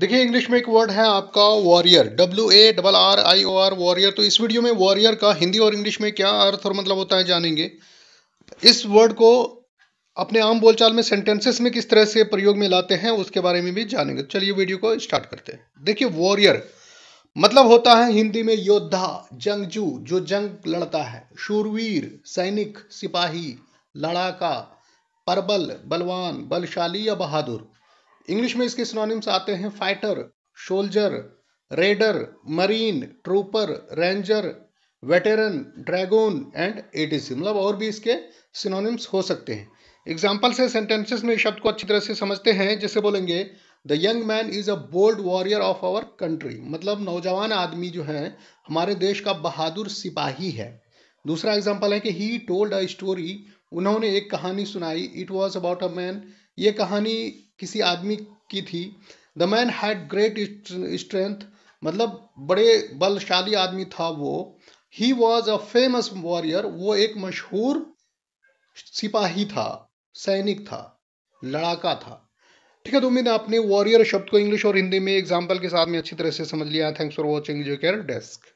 देखिए इंग्लिश में एक वर्ड है आपका warrior W A double R I O R warrior तो इस वीडियो में वॉरियर का हिंदी और इंग्लिश में क्या अर्थ और मतलब होता है जानेंगे इस वर्ड को अपने आम बोलचाल में सेंटेंसेस में किस तरह से प्रयोग में लाते हैं उसके बारे में भी जानेंगे चलिए वीडियो को स्टार्ट करते हैं देखिए वॉरियर मतलब होता है हिंदी में योद्धा जंगजू जो जंग लड़ता है शूरवीर सैनिक सिपाही लड़ाका परबल बलवान बलशाली या बहादुर इंग्लिश में इसके सिनोनिम्स आते हैं fighter soldier raider marine trooper ranger veteran dragoon and ETC मतलब और भी इसके सिनोनिम्स हो सकते हैं एग्जाम्पल से सेंटेंसेस में शब्द को अच्छी तरह से समझते हैं जैसे बोलेंगे the young man is a bold warrior of our country मतलब नौजवान आदमी जो है हमारे देश का बहादुर सिपाही है दूसरा एग्जाम्पल है कि ही टोल्ड अ स्टोरी उन्होंने एक कहानी सुनाई it was about a man ये कहानी किसी आदमी की थी the man had great strength मतलब बड़े बलशाली आदमी था वो he was a famous warrior वो एक मशहूर सिपाही था सैनिक था लड़ाका था ठीक है तो उम्मीद है आपने वॉरियर शब्द को इंग्लिश और हिंदी में एग्जाम्पल के साथ में अच्छी तरह से समझ लिया thanks for watching you care desk